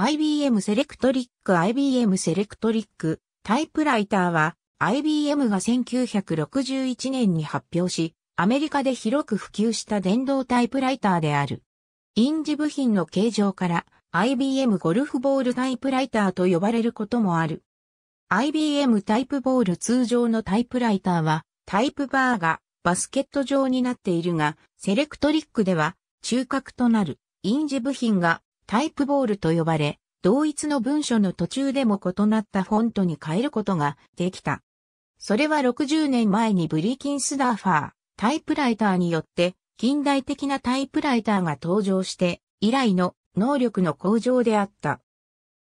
IBM セレクトリック IBM セレクトリックタイプライターは IBM が1961年に発表し、アメリカで広く普及した電動タイプライターである。印字部品の形状から IBM ゴルフボールタイプライターと呼ばれることもある。IBM タイプボール通常のタイプライターはタイプバーがバスケット状になっているが、セレクトリックでは中核となる印字部品がタイプボールと呼ばれ、同一の文書の途中でも異なったフォントに変えることができた。それは60年前にブリキンスダーファー、タイプライターによって近代的なタイプライターが登場して以来の能力の向上であった。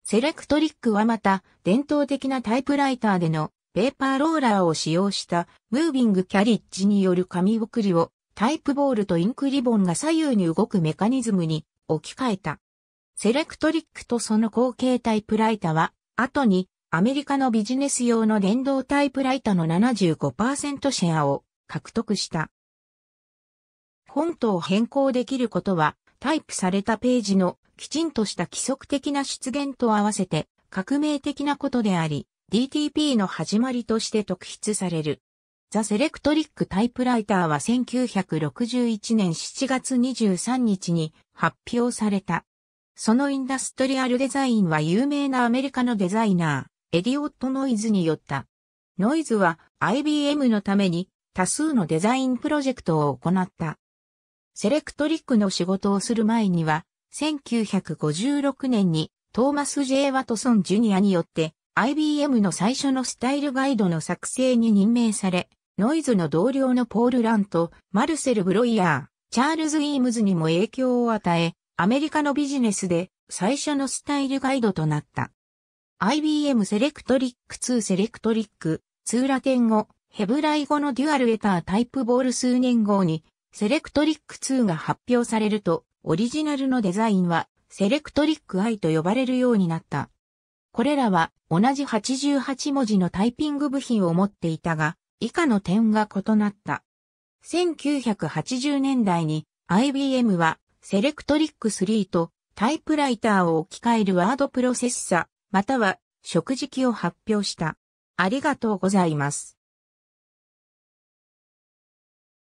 セレクトリックはまた伝統的なタイプライターでのペーパーローラーを使用したムービングキャリッジによる紙送りをタイプボールとインクリボンが左右に動くメカニズムに置き換えた。セレクトリックとその後継タイプライタは、後にアメリカのビジネス用の電動タイプライタの75%シェアを獲得した。フォントを変更できることは、タイプされたページのきちんとした規則的な出現と合わせて革命的なことであり、DTP の始まりとして特筆される。ザ・セレクトリック・タイプライターは1961年7月23日に発表されたそのインダストリアルデザインは有名なアメリカのデザイナー、エディオット・ノイズによった。ノイズは IBM のために多数のデザインプロジェクトを行った。セレクトリックの仕事をする前には、1956年にトーマス・ J・ ワトソン・ジュニアによって IBM の最初のスタイルガイドの作成に任命され、ノイズの同僚のポール・ランとマルセル・ブロイヤー、チャールズ・イームズにも影響を与え、アメリカのビジネスで最初のスタイルガイドとなった。IBM セレクトリック2セレクトリック2ラテン語、ヘブライ語のデュアルエタータイプボール数年後にセレクトリック2が発表されるとオリジナルのデザインはセレクトリック I と呼ばれるようになった。これらは同じ88文字のタイピング部品を持っていたが以下の点が異なった。1980年代に IBM はセレクトリック3とタイプライターを置き換えるワードプロセッサ、または食事器を発表した。ありがとうございます。